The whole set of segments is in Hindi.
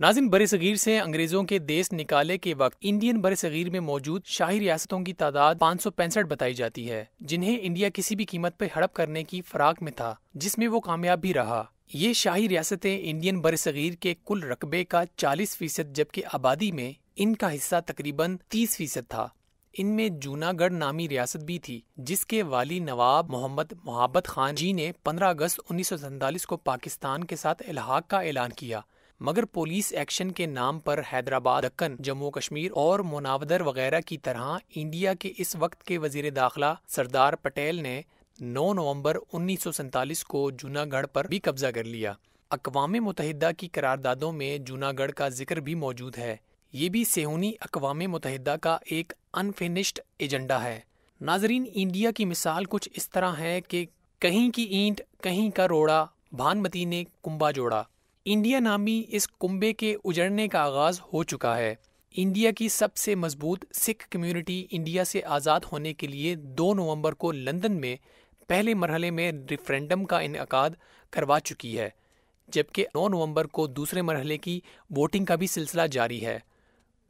नाजिन बर सगीर से अंग्रेजों के देश निकाले के वक्त इंडियन बर सगीर में मौजूद शाही रियासतों की तादाद पाँच सौ पैंसठ बताई जाती है जिन्हें इंडिया किसी भी कीमत पर हड़प करने की फराक में था जिसमें वो कामयाब भी रहा ये शाही रियासतें इंडियन बर सगीर के कुल रकबे का चालीस फीसद जबकि आबादी में इनका हिस्सा तकरीबन तीस फीसद था इनमें जूनागढ़ नामी रियासत भी थी जिसके वाली नवाब मोहम्मद मोहब्बत खान जी ने 15 अगस्त उन्नीस को पाकिस्तान के साथ इलाहाक का ऐलान किया मगर पुलिस एक्शन के नाम पर हैदराबाद दक्कन जम्मू कश्मीर और मुनावदर वगैरह की तरह इंडिया के इस वक्त के वजीर दाखिला सरदार पटेल ने 9 नवंबर उन्नीस को जूनागढ़ पर भी कब्जा कर लिया अकवा मुतहदा की करारदादों में जूनागढ़ का जिक्र भी मौजूद है ये भी सेहूनी अकवा मुतहदा का एक अनफिनिश्ड एजेंडा है नाजरीन इंडिया की मिसाल कुछ इस तरह है कि कहीं की ईंट कहीं का रोड़ा भानमती ने कुंबा जोड़ा इंडिया नामी इस कुंबे के उजड़ने का आगाज हो चुका है इंडिया की सबसे मजबूत सिख कम्युनिटी इंडिया से आज़ाद होने के लिए 2 नवंबर को लंदन में पहले मरहले में रेफरेंडम का इनका करवा चुकी है जबकि 9 नवंबर को दूसरे मरहले की वोटिंग का भी सिलसिला जारी है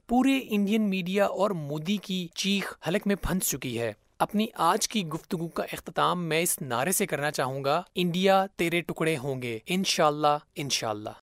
पूरे इंडियन मीडिया और मोदी की चीख हलक में फंस चुकी है अपनी आज की गुफ्तगु का अख्ताम मैं इस नारे से करना चाहूंगा इंडिया तेरे टुकड़े होंगे इनशाला इनशाला